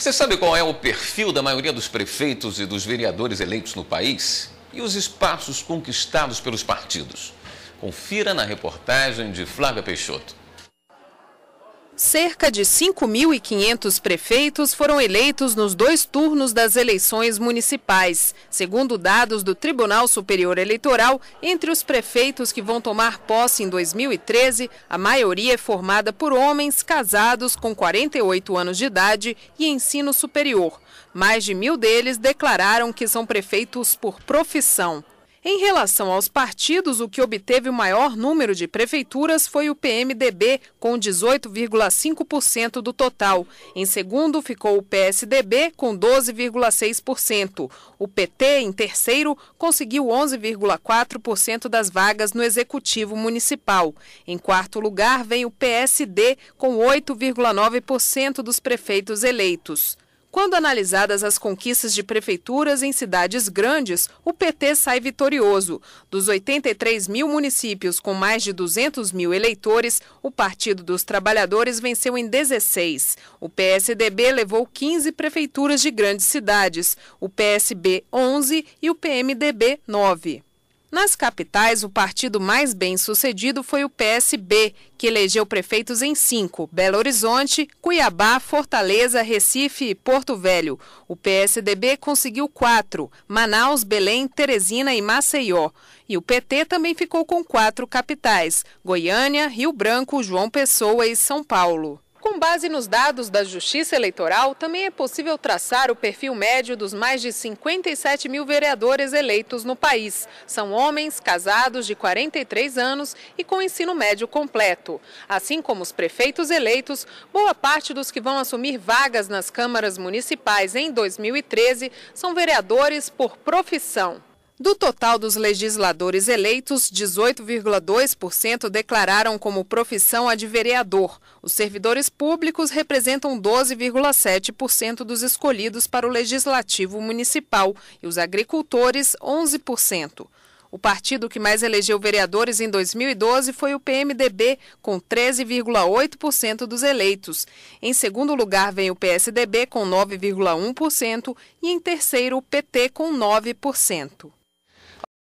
Você sabe qual é o perfil da maioria dos prefeitos e dos vereadores eleitos no país? E os espaços conquistados pelos partidos? Confira na reportagem de Flávia Peixoto cerca de 5.500 prefeitos foram eleitos nos dois turnos das eleições municipais. Segundo dados do Tribunal Superior Eleitoral, entre os prefeitos que vão tomar posse em 2013, a maioria é formada por homens casados com 48 anos de idade e ensino superior. Mais de mil deles declararam que são prefeitos por profissão. Em relação aos partidos, o que obteve o maior número de prefeituras foi o PMDB, com 18,5% do total. Em segundo ficou o PSDB, com 12,6%. O PT, em terceiro, conseguiu 11,4% das vagas no Executivo Municipal. Em quarto lugar, vem o PSD, com 8,9% dos prefeitos eleitos. Quando analisadas as conquistas de prefeituras em cidades grandes, o PT sai vitorioso. Dos 83 mil municípios com mais de 200 mil eleitores, o Partido dos Trabalhadores venceu em 16. O PSDB levou 15 prefeituras de grandes cidades, o PSB 11 e o PMDB 9. Nas capitais, o partido mais bem sucedido foi o PSB, que elegeu prefeitos em cinco: Belo Horizonte, Cuiabá, Fortaleza, Recife e Porto Velho. O PSDB conseguiu quatro: Manaus, Belém, Teresina e Maceió. E o PT também ficou com quatro capitais: Goiânia, Rio Branco, João Pessoa e São Paulo. Com base nos dados da Justiça Eleitoral, também é possível traçar o perfil médio dos mais de 57 mil vereadores eleitos no país. São homens casados de 43 anos e com ensino médio completo. Assim como os prefeitos eleitos, boa parte dos que vão assumir vagas nas câmaras municipais em 2013 são vereadores por profissão. Do total dos legisladores eleitos, 18,2% declararam como profissão a de vereador. Os servidores públicos representam 12,7% dos escolhidos para o legislativo municipal e os agricultores, 11%. O partido que mais elegeu vereadores em 2012 foi o PMDB, com 13,8% dos eleitos. Em segundo lugar vem o PSDB, com 9,1%, e em terceiro o PT, com 9%.